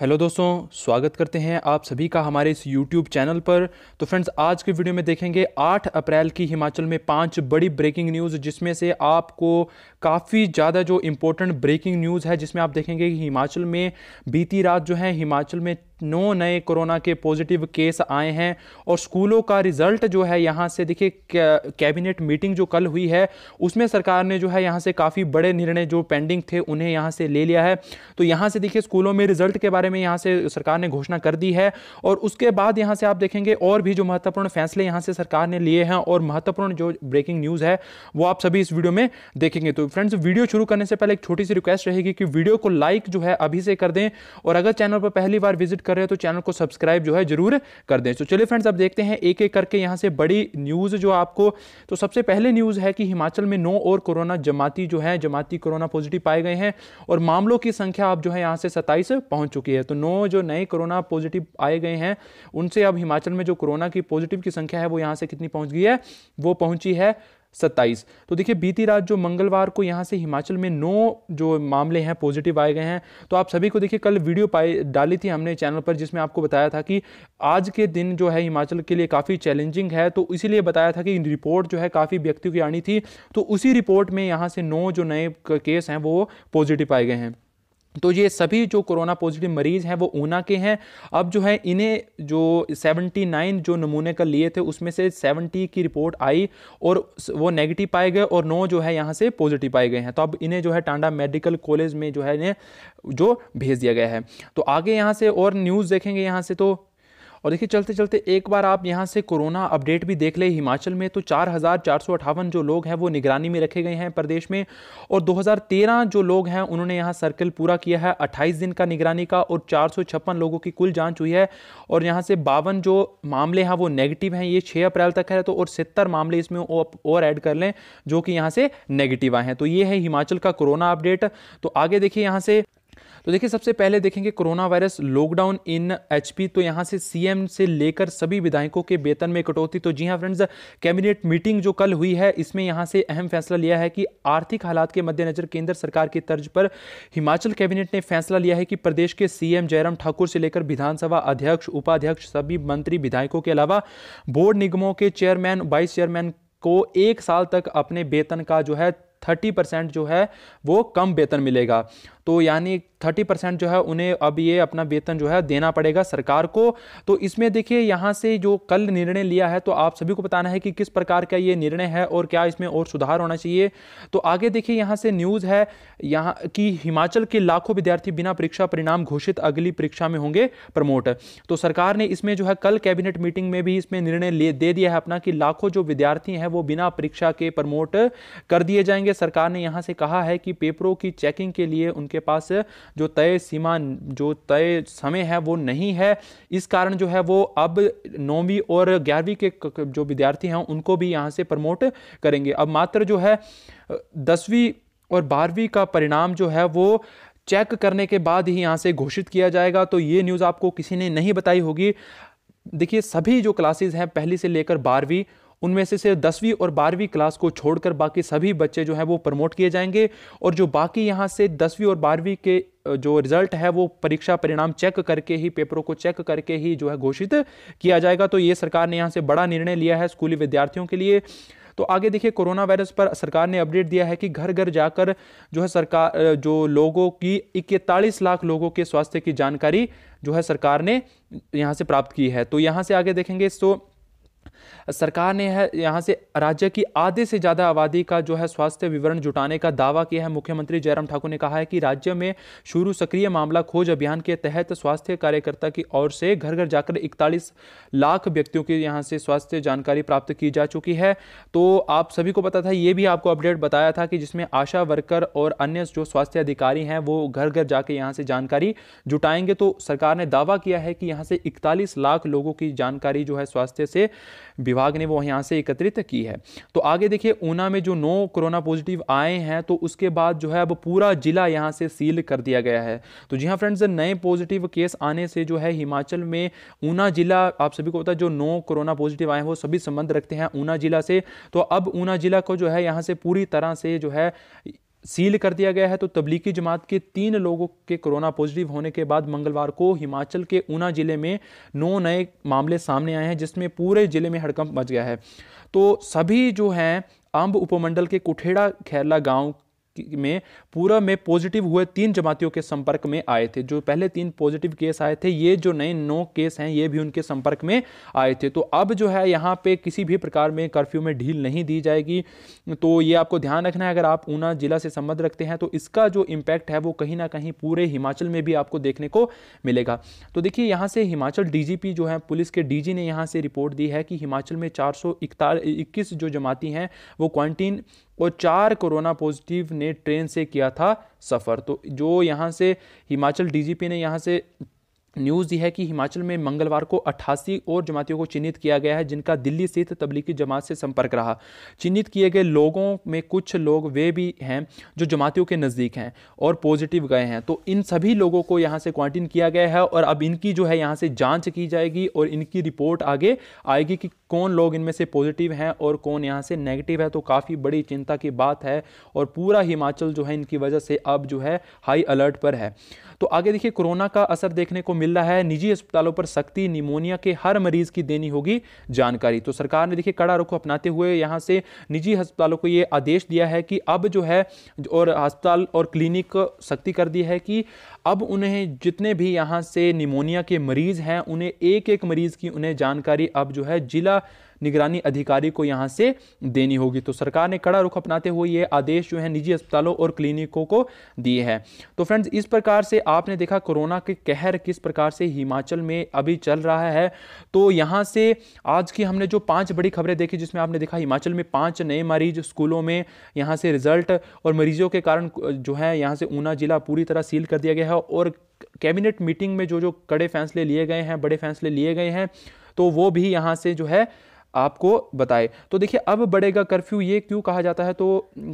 hello दोस्तों स्वागत करते हैं आप सभी का हमारे इस यूट्यूब चैनल पर तो फ्रेंड्स आज के वीडियो में देखेंगे 8 अप्रैल की हिमाचल में पांच बड़ी ब्रेकिंग न्यूज़ जिसमें से आपको काफ़ी ज़्यादा जो इम्पोर्टेंट ब्रेकिंग न्यूज़ है जिसमें आप देखेंगे कि हिमाचल में बीती रात जो है हिमाचल में नौ नए कोरोना के पॉजिटिव केस आए हैं और स्कूलों का रिजल्ट जो है यहाँ से देखिए कैबिनेट मीटिंग जो कल हुई है उसमें सरकार ने जो है यहाँ से काफ़ी बड़े निर्णय जो पेंडिंग थे उन्हें यहाँ से ले लिया है तो यहाँ से देखिए स्कूलों में रिजल्ट के बारे में यहाँ से सरकार ने घोषणा कर दी है और उसके बाद यहाँ से आप देखेंगे और भी जो महत्वपूर्ण फैसले यहाँ से सरकार ने लिए हैं और महत्वपूर्ण जो ब्रेकिंग न्यूज़ है वो आप सभी इस वीडियो में देखेंगे तो फ्रेंड्स वीडियो शुरू करने से पहले एक छोटी सी रिक्वेस्ट रहेगी कि वीडियो को लाइक जो है अभी से कर दें और अगर चैनल पर पहली बार विजिट कर रहे हैं तो चैनल को सब्सक्राइब जो है जरूर कर दें तो चलिए फ्रेंड्स अब देखते हैं एक एक करके यहाँ से बड़ी न्यूज़ जो आपको तो सबसे पहले न्यूज़ है कि हिमाचल में नौ और कोरोना जमाती जो है जमाती कोरोना पॉजिटिव पाए गए हैं और मामलों की संख्या अब जो है यहाँ से सत्ताईस पहुँच चुकी है तो नौ जो नए कोरोना पॉजिटिव आए गए हैं उनसे अब हिमाचल में जो कोरोना की पॉजिटिव की संख्या है वो यहाँ से कितनी पहुँच गई है वो पहुँची है सत्ताईस तो देखिए बीती रात जो मंगलवार को यहाँ से हिमाचल में नौ जो मामले हैं पॉजिटिव आए गए हैं तो आप सभी को देखिए कल वीडियो पाई डाली थी हमने चैनल पर जिसमें आपको बताया था कि आज के दिन जो है हिमाचल के लिए काफ़ी चैलेंजिंग है तो इसीलिए बताया था कि रिपोर्ट जो है काफ़ी व्यक्तियों की आनी थी तो उसी रिपोर्ट में यहाँ से नौ जो नए केस हैं वो पॉजिटिव पाए गए हैं तो ये सभी जो कोरोना पॉजिटिव मरीज़ हैं वो ऊना के हैं अब जो है इन्हें जो 79 जो नमूने का लिए थे उसमें से 70 की रिपोर्ट आई और वो नेगेटिव पाए गए और नौ जो है यहाँ से पॉजिटिव पाए गए हैं तो अब इन्हें जो है टांडा मेडिकल कॉलेज में जो है इन्हें जो भेज दिया गया है तो आगे यहाँ से और न्यूज़ देखेंगे यहाँ से तो और देखिए चलते चलते एक बार आप यहाँ से कोरोना अपडेट भी देख ले हिमाचल में तो चार जो लोग हैं वो निगरानी में रखे गए हैं प्रदेश में और 2013 जो लोग हैं उन्होंने यहाँ सर्कल पूरा किया है 28 दिन का निगरानी का और चार लोगों की कुल जांच हुई है और यहाँ से बावन जो मामले हैं वो नेगेटिव हैं ये छः अप्रैल तक है तो और सितर मामले इसमें और ऐड कर लें जो कि यहाँ से नेगेटिव आए हैं तो ये है हिमाचल का कोरोना अपडेट तो आगे देखिए यहाँ से तो देखिए सबसे पहले देखेंगे corona virus lockdown in HP तो यहाँ से सीएम से लेकर सभी विधायकों के वेतन में कटौती तो जी हाँ फ्रेंड्स कैबिनेट मीटिंग जो कल हुई है इसमें यहाँ से अहम फैसला लिया है कि आर्थिक हालात के मद्देनजर केंद्र सरकार की तर्ज पर हिमाचल कैबिनेट ने फैसला लिया है कि प्रदेश के सीएम जयराम ठाकुर से लेकर विधानसभा अध्यक्ष उपाध्यक्ष सभी मंत्री विधायकों के अलावा बोर्ड निगमों के चेयरमैन वाइस चेयरमैन को एक साल तक अपने वेतन का जो है थर्टी परसेंट जो है वो कम वेतन मिलेगा तो यानी थर्टी परसेंट जो है उन्हें अब ये अपना वेतन जो है देना पड़ेगा सरकार को तो इसमें देखिए यहाँ से जो कल निर्णय लिया है तो आप सभी को बताना है कि किस प्रकार का ये निर्णय है और क्या इसमें और सुधार होना चाहिए तो आगे देखिए यहाँ से न्यूज़ है यहाँ कि हिमाचल के लाखों विद्यार्थी बिना परीक्षा परिणाम घोषित अगली परीक्षा में होंगे प्रमोट तो सरकार ने इसमें जो है कल कैबिनेट मीटिंग में भी इसमें निर्णय ले दे दिया है अपना कि लाखों जो विद्यार्थी हैं वो बिना परीक्षा के प्रमोट कर दिए जाएंगे सरकार ने यहाँ से कहा है कि पेपरों की चेकिंग के लिए उनके उनके पास जो तय सीमा जो तय समय है वो नहीं है इस कारण जो है वो अब नौवीं और ग्यारहवीं के जो विद्यार्थी हैं उनको भी यहाँ से प्रमोट करेंगे अब मात्र जो है दसवीं और बारहवीं का परिणाम जो है वो चेक करने के बाद ही यहाँ से घोषित किया जाएगा तो ये न्यूज़ आपको किसी ने नहीं बताई होगी देखिए सभी जो क्लासेस हैं पहली से लेकर बारहवीं उनमें से सिर्फ दसवीं और बारहवीं क्लास को छोड़कर बाकी सभी बच्चे जो हैं वो प्रमोट किए जाएंगे और जो बाकी यहाँ से दसवीं और बारहवीं के जो रिजल्ट है वो परीक्षा परिणाम चेक करके ही पेपरों को चेक करके ही जो है घोषित किया जाएगा तो ये सरकार ने यहाँ से बड़ा निर्णय लिया है स्कूली विद्यार्थियों के लिए तो आगे देखिए कोरोना वायरस पर सरकार ने अपडेट दिया है कि घर घर जाकर जो है सरकार जो लोगों की इकतालीस लाख लोगों के स्वास्थ्य की जानकारी जो है सरकार ने यहाँ से प्राप्त की है तो यहाँ से आगे देखेंगे तो सरकार ने है यहाँ से राज्य की आधे से ज़्यादा आबादी का जो है स्वास्थ्य विवरण जुटाने का दावा किया है मुख्यमंत्री जयराम ठाकुर ने कहा है कि राज्य में शुरू सक्रिय मामला खोज अभियान के तहत स्वास्थ्य कार्यकर्ता की ओर से घर घर जाकर इकतालीस लाख व्यक्तियों की यहाँ से स्वास्थ्य जानकारी प्राप्त की जा चुकी है तो आप सभी को पता था ये भी आपको अपडेट बताया था कि जिसमें आशा वर्कर और अन्य जो स्वास्थ्य अधिकारी हैं वो घर घर जाके यहाँ से जानकारी जुटाएंगे तो सरकार ने दावा किया है कि यहाँ से इकतालीस लाख लोगों की जानकारी जो है स्वास्थ्य से विभाग ने वो यहाँ से एकत्रित की है तो आगे देखिए ऊना में जो नौ कोरोना पॉजिटिव आए हैं तो उसके बाद जो है अब पूरा जिला यहाँ से सील कर दिया गया है तो जी हाँ फ्रेंड्स नए पॉजिटिव केस आने से जो है हिमाचल में ऊना जिला आप सभी को पता है जो नौ कोरोना पॉजिटिव आए हैं वो सभी संबंध रखते हैं ऊना जिला से तो अब ऊना जिला को जो है यहाँ से पूरी तरह से जो है सील कर दिया गया है तो तबलीगी जमात के तीन लोगों के कोरोना पॉजिटिव होने के बाद मंगलवार को हिमाचल के ऊना ज़िले में नौ नए मामले सामने आए हैं जिसमें पूरे ज़िले में हड़कंप मच गया है तो सभी जो हैं अंब उपमंडल के कुठेड़ा खैरला गांव में पूरा में पॉजिटिव हुए तीन जमातियों के संपर्क में आए थे जो पहले तीन पॉजिटिव केस आए थे ये जो नए नौ केस हैं ये भी उनके संपर्क में आए थे तो अब जो है यहाँ पे किसी भी प्रकार में कर्फ्यू में ढील नहीं दी जाएगी तो ये आपको ध्यान रखना है अगर आप ऊना जिला से संबंध रखते हैं तो इसका जो इम्पैक्ट है वो कहीं ना कहीं पूरे हिमाचल में भी आपको देखने को मिलेगा तो देखिए यहाँ से हिमाचल डीजीपी जो है पुलिस के डीजी ने यहाँ से रिपोर्ट दी है कि हिमाचल में चार जो जमाती हैं वो क्वारंटीन और चार कोरोना पॉजिटिव ने ने ट्रेन से किया था सफ़र तो जो यहाँ से हिमाचल डीजीपी ने यहाँ से न्यूज़ दी है कि हिमाचल में मंगलवार को 88 और जमातियों को चिन्हित किया गया है जिनका दिल्ली स्थित तबलीगी जमात से संपर्क रहा चिन्हित किए गए लोगों में कुछ लोग वे भी हैं जो जमातियों के नज़दीक हैं और पॉजिटिव गए हैं तो इन सभी लोगों को यहां से क्वारंटीन किया गया है और अब इनकी जो है यहाँ से जाँच की जाएगी और इनकी रिपोर्ट आगे आएगी कि कौन लोग इनमें से पॉजिटिव हैं और कौन यहाँ से नेगेटिव है तो काफ़ी बड़ी चिंता की बात है और पूरा हिमाचल जो है इनकी वजह से अब जो है हाई अलर्ट पर है तो आगे देखिए कोरोना का असर देखने को मिल रहा है निजी अस्पतालों पर सख्ती निमोनिया के हर मरीज की देनी होगी जानकारी तो सरकार ने देखिए कड़ा रुख अपनाते हुए यहाँ से निजी अस्पतालों को ये आदेश दिया है कि अब जो है और अस्पताल और क्लिनिक सख्ती कर दी है कि अब उन्हें जितने भी यहाँ से निमोनिया के मरीज हैं उन्हें एक एक मरीज की उन्हें जानकारी अब जो है जिला निगरानी अधिकारी को यहाँ से देनी होगी तो सरकार ने कड़ा रुख अपनाते हुए ये आदेश जो है निजी अस्पतालों और क्लिनिकों को दिए हैं तो फ्रेंड्स इस प्रकार से आपने देखा कोरोना के कहर किस प्रकार से हिमाचल में अभी चल रहा है तो यहाँ से आज की हमने जो पांच बड़ी खबरें देखी जिसमें आपने देखा हिमाचल में पाँच नए मरीज स्कूलों में यहाँ से रिजल्ट और मरीजों के कारण जो है यहाँ से ऊना जिला पूरी तरह सील कर दिया गया है और कैबिनेट मीटिंग में जो जो कड़े फैसले लिए गए हैं बड़े फैसले लिए गए हैं तो वो भी यहाँ से जो है आपको बताए तो देखिए अब बढ़ेगा कर्फ्यू ये क्यों कहा जाता है तो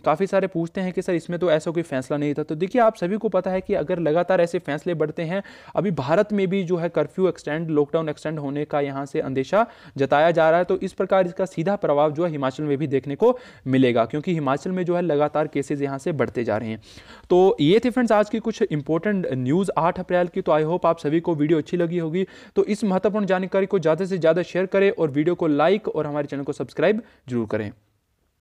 काफ़ी सारे पूछते हैं कि सर इसमें तो ऐसा कोई फैसला नहीं था तो देखिए आप सभी को पता है कि अगर लगातार ऐसे फैसले बढ़ते हैं अभी भारत में भी जो है कर्फ्यू एक्सटेंड लॉकडाउन एक्सटेंड होने का यहाँ से अंदेशा जताया जा रहा है तो इस प्रकार इसका सीधा प्रभाव जो है हिमाचल में भी देखने को मिलेगा क्योंकि हिमाचल में जो है लगातार केसेज यहाँ से बढ़ते जा रहे हैं तो ये थे फ्रेंड्स आज की कुछ इंपॉर्टेंट न्यूज़ आठ अप्रैल की तो आई होप आप सभी को वीडियो अच्छी लगी होगी तो इस महत्वपूर्ण जानकारी को ज़्यादा से ज़्यादा शेयर करें और वीडियो को लाइक लाइक और हमारे चैनल को सब्सक्राइब जरूर करें